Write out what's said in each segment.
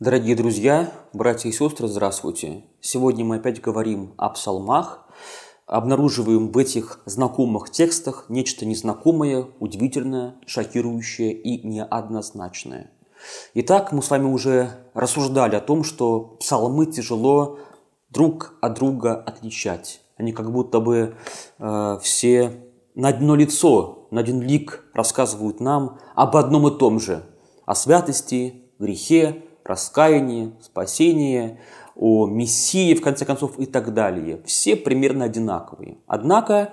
Дорогие друзья, братья и сестры, здравствуйте. Сегодня мы опять говорим о псалмах, обнаруживаем в этих знакомых текстах нечто незнакомое, удивительное, шокирующее и неоднозначное. Итак, мы с вами уже рассуждали о том, что псалмы тяжело друг от друга отличать. Они как будто бы э, все на одно лицо, на один лик рассказывают нам об одном и том же – о святости, грехе, раскаяние, спасение, о Мессии, в конце концов, и так далее. Все примерно одинаковые. Однако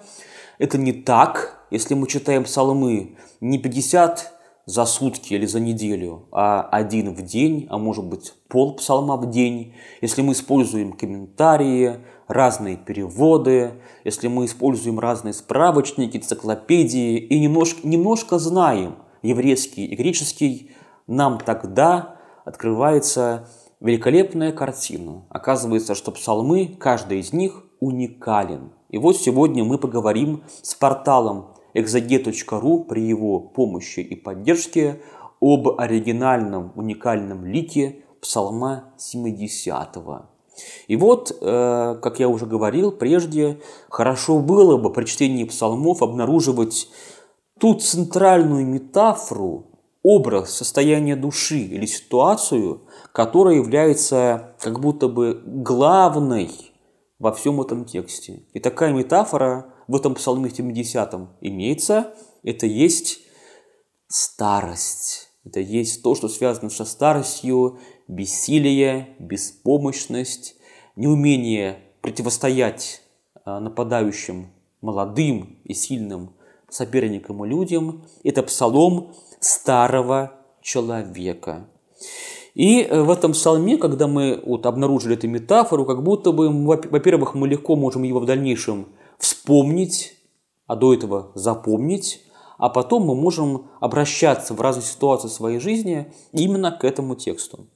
это не так, если мы читаем псалмы не 50 за сутки или за неделю, а один в день, а может быть пол псалма в день, если мы используем комментарии, разные переводы, если мы используем разные справочники, энциклопедии и немножко, немножко знаем еврейский и греческий, нам тогда открывается великолепная картина. Оказывается, что псалмы, каждый из них уникален. И вот сегодня мы поговорим с порталом exeget.ru при его помощи и поддержке об оригинальном уникальном лике псалма 70 -го. И вот, э, как я уже говорил прежде, хорошо было бы при чтении псалмов обнаруживать ту центральную метафору, образ, состояние души или ситуацию, которая является как будто бы главной во всем этом тексте. И такая метафора в этом псалме 70 имеется. Это есть старость. Это есть то, что связано со старостью, бессилие, беспомощность, неумение противостоять а, нападающим молодым и сильным соперникам и людям. Это псалом старого человека. И э, в этом псалме, когда мы вот обнаружили эту метафору, как будто бы, во-первых, мы легко можем его в дальнейшем вспомнить, а до этого запомнить, а потом мы можем обращаться в разные ситуации своей жизни именно к этому тексту.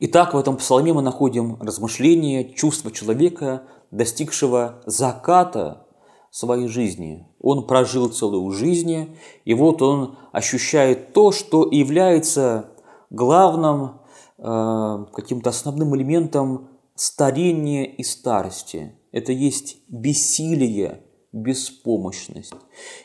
Итак, в этом псалме мы находим размышления, чувства человека, достигшего заката своей жизни, он прожил целую жизнь, и вот он ощущает то, что является главным, э, каким-то основным элементом старения и старости. Это есть бессилие, беспомощность.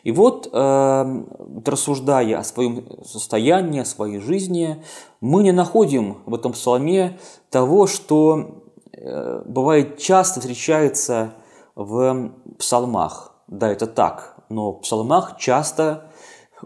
И вот, э, рассуждая о своем состоянии, о своей жизни, мы не находим в этом псалме того, что э, бывает часто встречается в псалмах. Да, это так. Но в псалмах часто,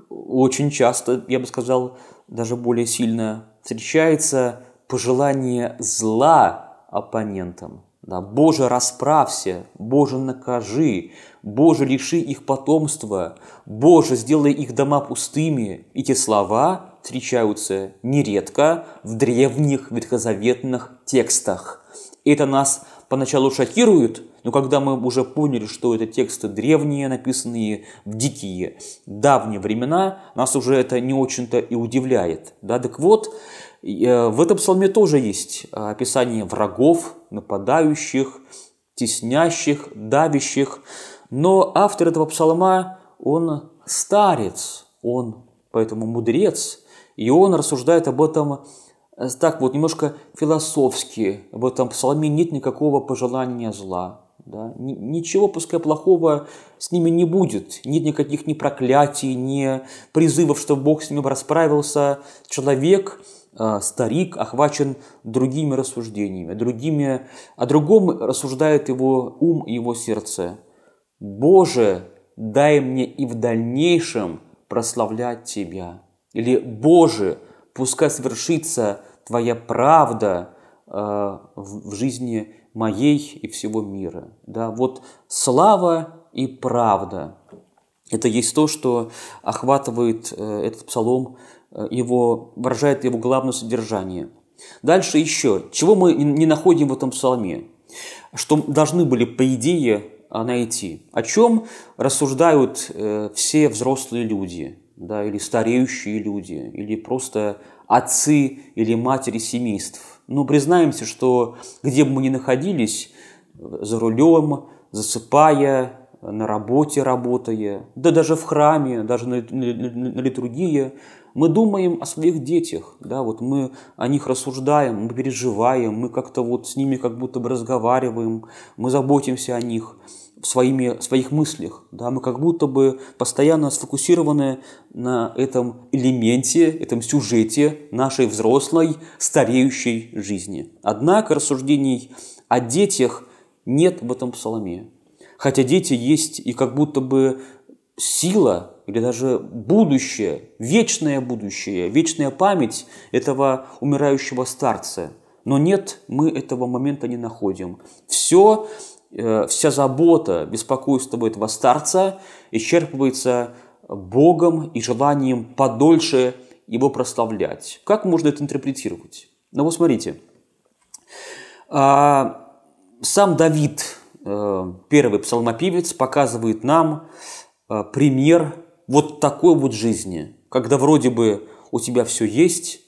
очень часто, я бы сказал, даже более сильно встречается пожелание зла оппонентам. Да, Боже, расправься, Боже, накажи, Боже, лиши их потомства, Боже, сделай их дома пустыми. Эти слова встречаются нередко в древних ветхозаветных текстах. Это нас поначалу шокируют, но когда мы уже поняли, что это тексты древние, написанные в дикие, давние времена, нас уже это не очень-то и удивляет. Да? Так вот, э, в этом псалме тоже есть э, описание врагов, нападающих, теснящих, давящих. Но автор этого псалма, он старец, он поэтому мудрец, и он рассуждает об этом Э, так вот немножко философски в этом псалме нет никакого пожелания зла. Да? Ничего, пускай плохого с ними не будет. Нет никаких ни проклятий, ни призывов, чтобы Бог с ними расправился. Человек, э, старик, охвачен другими рассуждениями. Другими, о другом рассуждает его ум и его сердце. «Боже, дай мне и в дальнейшем прославлять Тебя». Или «Боже, пускай свершится Твоя правда э, в жизни моей и всего мира. Да, вот слава и правда. Это есть то, что охватывает э, этот псалом, э, его, выражает его главное содержание. Дальше еще, чего мы не находим в этом псалме, что должны были, по идее, а, найти, о чем рассуждают все взрослые люди – да, или стареющие люди, или просто отцы или матери семейств. Но признаемся, что где бы мы ни находились, за рулем, засыпая, на работе работая, да даже в храме, даже на, на, на литургии, мы думаем о своих детях, да, вот мы о них рассуждаем, мы переживаем, мы как-то вот с ними как будто бы разговариваем, мы заботимся о них – своими, своих мыслях. Да? Мы как будто бы постоянно сфокусированы на этом элементе, этом сюжете нашей взрослой, стареющей жизни. Однако рассуждений о детях нет в этом псалме. Хотя дети есть и как будто бы сила или даже будущее, вечное будущее, вечная память этого умирающего старца. Но нет, мы этого момента не находим. Все Э, вся забота, беспокойство этого старца исчерпывается Богом и желанием подольше его прославлять. Как можно это интерпретировать? Ну вот смотрите, а, сам Давид, э, первый псалмопевец, показывает нам э, пример вот такой вот жизни, когда вроде бы у тебя все есть,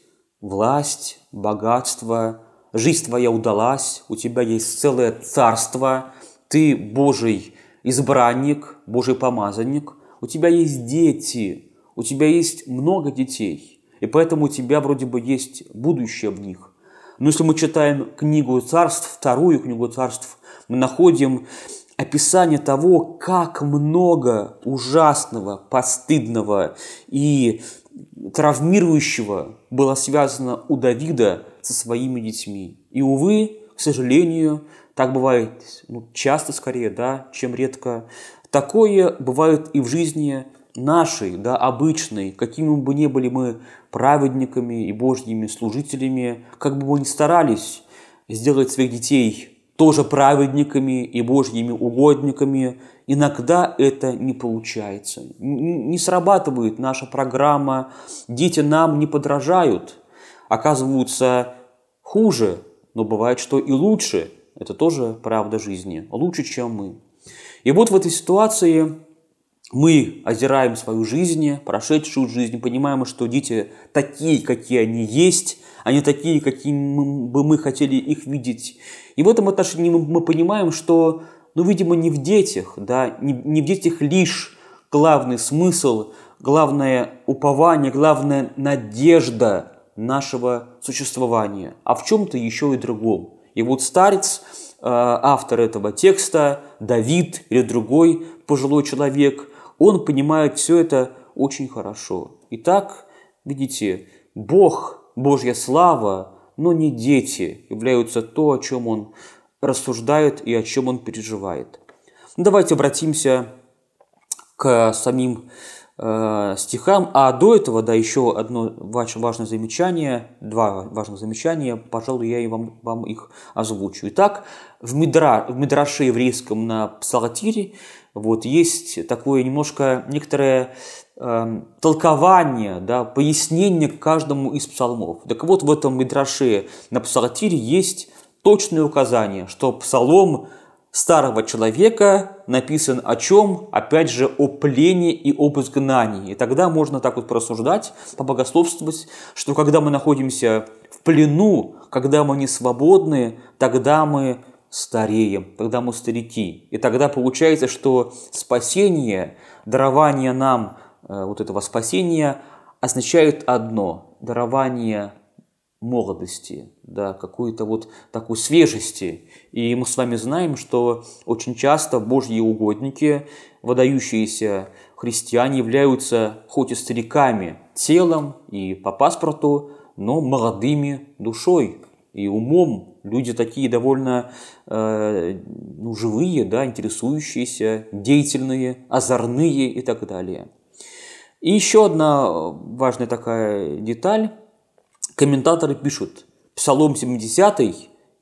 власть, богатство, жизнь твоя удалась, у тебя есть целое царство, ты Божий избранник, Божий помазанник, у тебя есть дети, у тебя есть много детей, и поэтому у тебя вроде бы есть будущее в них. Но если мы читаем книгу царств, вторую книгу царств, мы находим описание того, как много ужасного, постыдного и травмирующего было связано у Давида со своими детьми. И, увы, к сожалению, так бывает ну, часто скорее, да, чем редко. Такое бывает и в жизни нашей, да, обычной, какими бы ни были мы праведниками и божьими служителями, как бы мы ни старались сделать своих детей тоже праведниками и божьими угодниками, иногда это не получается. Не срабатывает наша программа, дети нам не подражают – оказываются хуже, но бывает, что и лучше. Это тоже правда жизни. Лучше, чем мы. И вот в этой ситуации мы озираем свою жизнь, прошедшую жизнь, понимаем, что дети такие, какие они есть, они такие, какими бы мы хотели их видеть. И в этом отношении мы понимаем, что, ну, видимо, не в детях, да, не, не в детях лишь главный смысл, главное упование, главная надежда нашего существования, а в чем-то еще и другом. И вот старец, э, автор этого текста, Давид или другой пожилой человек, он понимает все это очень хорошо. Итак, видите, Бог, Божья слава, но не дети являются то, о чем он рассуждает и о чем он переживает. Давайте обратимся к самим Э, стихам. А до этого, да, еще одно важное замечание, два важных замечания, пожалуй, я и вам, вам их озвучу. Итак, в, Мидра, в Мидраше еврейском на Псалтире вот, есть такое немножко, некоторое э, толкование, да, пояснение к каждому из псалмов. Так вот, в этом Мидраше на Псалтире есть точное указание, что псалом – старого человека написан о чем? Опять же, о плене и об изгнании. И тогда можно так вот просуждать, побогословствовать, что когда мы находимся в плену, когда мы не свободны, тогда мы стареем, тогда мы старики. И тогда получается, что спасение, дарование нам э, вот этого спасения означает одно – дарование молодости, да, какую-то вот такой свежести. И мы с вами знаем, что очень часто божьи угодники, выдающиеся христиане, являются хоть и стариками телом и по паспорту, но молодыми душой и умом. Люди такие довольно э, ну, живые, да, интересующиеся, деятельные, озорные и так далее. И еще одна важная такая деталь комментаторы пишут, Псалом 70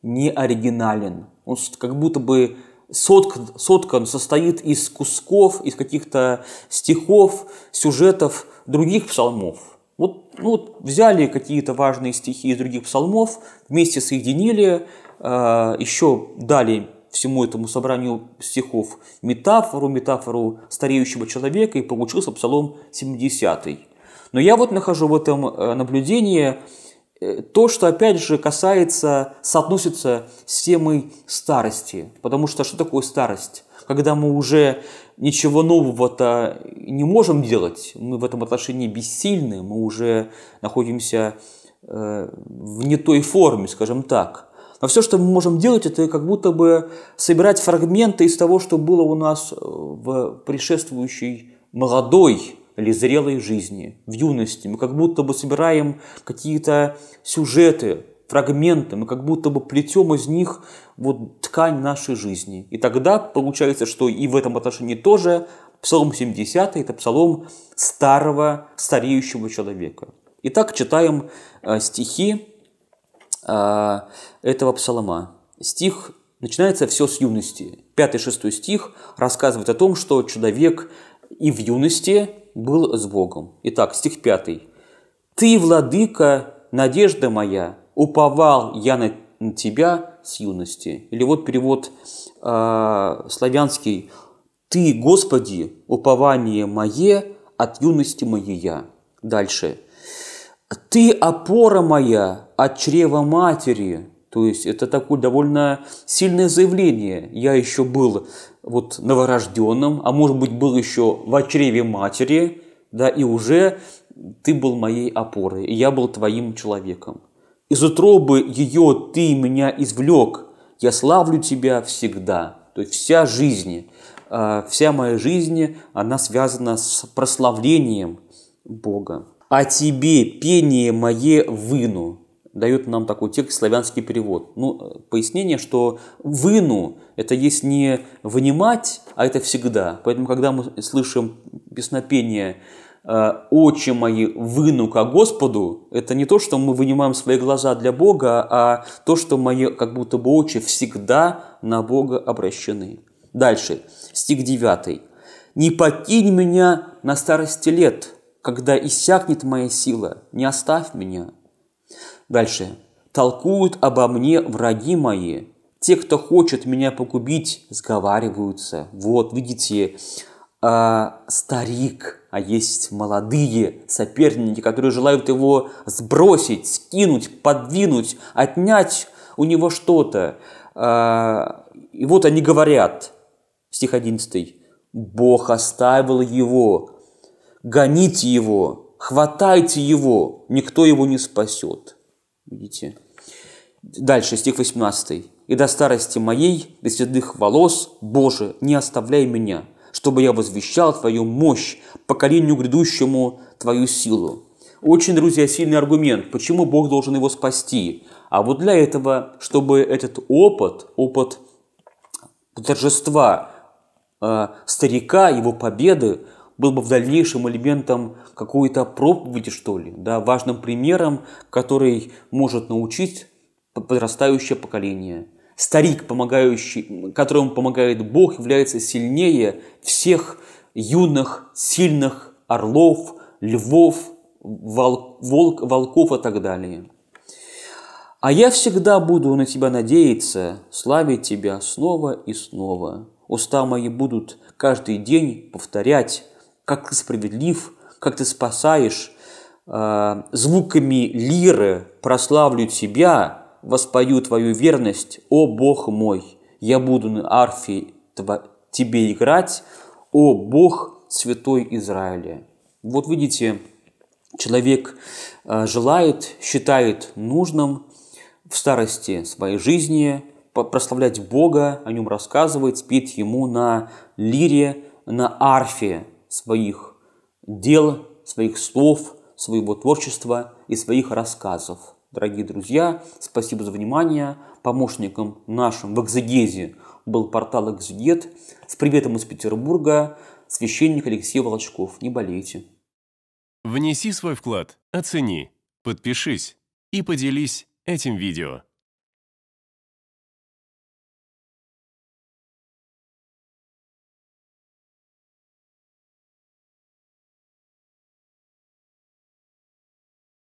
не оригинален. Он как будто бы соткан, соткан состоит из кусков, из каких-то стихов, сюжетов других псалмов. Вот, ну, вот взяли какие-то важные стихи из других псалмов, вместе соединили, э, еще дали всему этому собранию стихов метафору, метафору стареющего человека, и получился псалом 70. Но я вот нахожу в этом э, наблюдении э, то, что опять же касается, соотносится с темой старости. Потому что что такое старость? Когда мы уже ничего нового-то не можем делать, мы в этом отношении бессильны, мы уже находимся э, в не той форме, скажем так. Но все, что мы можем делать, это как будто бы собирать фрагменты из того, что было у нас в предшествующей молодой или зрелой жизни, в юности. Мы как будто бы собираем какие-то сюжеты, фрагменты, мы как будто бы плетем из них вот ткань нашей жизни. И тогда получается, что и в этом отношении тоже Псалом 70 – это псалом старого, стареющего человека. Итак, читаем э, стихи э, этого псалма. Стих начинается все с юности. Пятый-шестой стих рассказывает о том, что человек и в юности был с Богом. Итак, стих 5. «Ты, владыка, надежда моя, уповал я на, тебя с юности». Или вот перевод э, славянский «Ты, Господи, упование мое от юности моей я». Дальше. «Ты опора моя от чрева матери, то есть это такое довольно сильное заявление. Я еще был вот новорожденным, а может быть был еще в чреве матери, да, и уже ты был моей опорой, и я был твоим человеком. Из утробы ее ты меня извлек, я славлю тебя всегда. То есть вся жизнь, а, вся моя жизнь, она связана с прославлением Бога. А тебе пение мое выну, дает нам такой текст славянский перевод. Ну, пояснение, что «выну» – это есть не «вынимать», а это всегда. Поэтому, когда мы слышим песнопение э, «Очи мои выну ко Господу», это не то, что мы вынимаем свои глаза для Бога, а то, что мои как будто бы очи всегда на Бога обращены. Дальше, стих 9. «Не покинь меня на старости лет, когда иссякнет моя сила, не оставь меня, Дальше. «Толкуют обо мне враги мои, те, кто хочет меня погубить, сговариваются». Вот, видите, э, старик, а есть молодые соперники, которые желают его сбросить, скинуть, подвинуть, отнять у него что-то. Э, и вот они говорят, стих 11, «Бог оставил его, гоните его, хватайте его, никто его не спасет». Видите? Дальше, стих 18. «И до старости моей, до седых волос, Боже, не оставляй меня, чтобы я возвещал Твою мощь, поколению грядущему Твою силу». Очень, друзья, сильный аргумент, почему Бог должен его спасти. А вот для этого, чтобы этот опыт, опыт торжества э, старика, его победы, был бы в дальнейшем элементом какой-то проповеди, что ли, да, важным примером, который может научить подрастающее поколение. Старик, помогающий, которому помогает Бог, является сильнее всех юных, сильных орлов, львов, волк, волк, волков и так далее. А я всегда буду на тебя надеяться, славить тебя снова и снова. Уста мои будут каждый день повторять как ты справедлив, как ты спасаешь. Э, звуками лиры прославлю тебя, воспою твою верность, о Бог мой. Я буду на арфе тебе играть, о Бог святой Израиля. Вот видите, человек э, желает, считает нужным в старости своей жизни прославлять Бога, о нем рассказывать, спеть ему на лире, на арфе своих дел, своих слов, своего творчества и своих рассказов. Дорогие друзья, спасибо за внимание. Помощником нашим в экзегезе был портал «Экзегет». С приветом из Петербурга священник Алексей Волочков. Не болейте. Внеси свой вклад, оцени, подпишись и поделись этим видео.